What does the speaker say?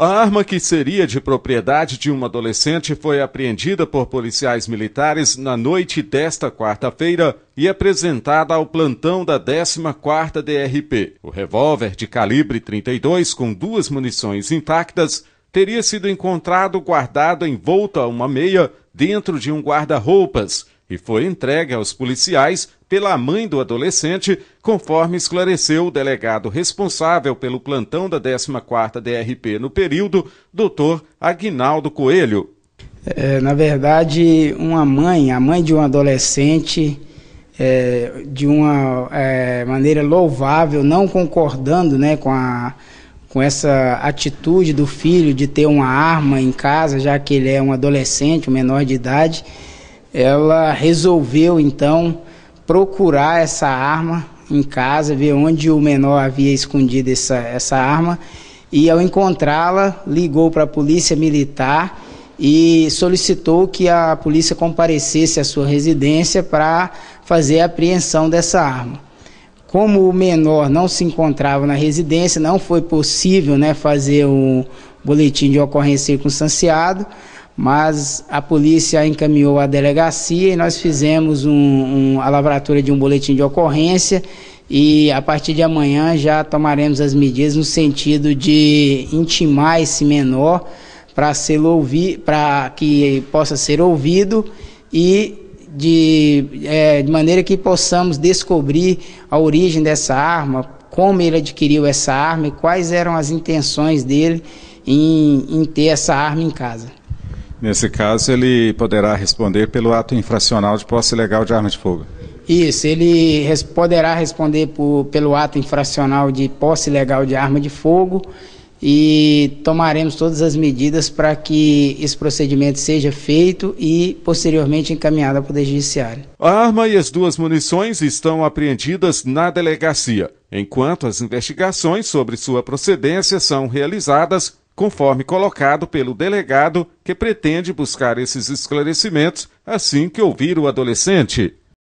A arma que seria de propriedade de uma adolescente foi apreendida por policiais militares na noite desta quarta-feira e apresentada ao plantão da 14ª DRP. O revólver de calibre 32 com duas munições intactas teria sido encontrado guardado envolto a uma meia dentro de um guarda-roupas e foi entregue aos policiais pela mãe do adolescente, conforme esclareceu o delegado responsável pelo plantão da 14ª DRP no período, doutor Aguinaldo Coelho. É, na verdade, uma mãe, a mãe de um adolescente, é, de uma é, maneira louvável, não concordando né, com, a, com essa atitude do filho de ter uma arma em casa, já que ele é um adolescente, um menor de idade, ela resolveu então procurar essa arma em casa, ver onde o menor havia escondido essa, essa arma e ao encontrá-la ligou para a polícia militar e solicitou que a polícia comparecesse à sua residência para fazer a apreensão dessa arma. Como o menor não se encontrava na residência, não foi possível né, fazer um boletim de ocorrência circunstanciado, mas a polícia encaminhou a delegacia e nós fizemos um, um, a lavratura de um boletim de ocorrência e a partir de amanhã já tomaremos as medidas no sentido de intimar esse menor para ser ouvir, para que possa ser ouvido e de, é, de maneira que possamos descobrir a origem dessa arma, como ele adquiriu essa arma e quais eram as intenções dele em, em ter essa arma em casa. Nesse caso, ele poderá responder pelo ato infracional de posse ilegal de arma de fogo. Isso, ele poderá responder por, pelo ato infracional de posse ilegal de arma de fogo e tomaremos todas as medidas para que esse procedimento seja feito e posteriormente encaminhado ao Poder Judiciário. A arma e as duas munições estão apreendidas na delegacia, enquanto as investigações sobre sua procedência são realizadas conforme colocado pelo delegado que pretende buscar esses esclarecimentos assim que ouvir o adolescente.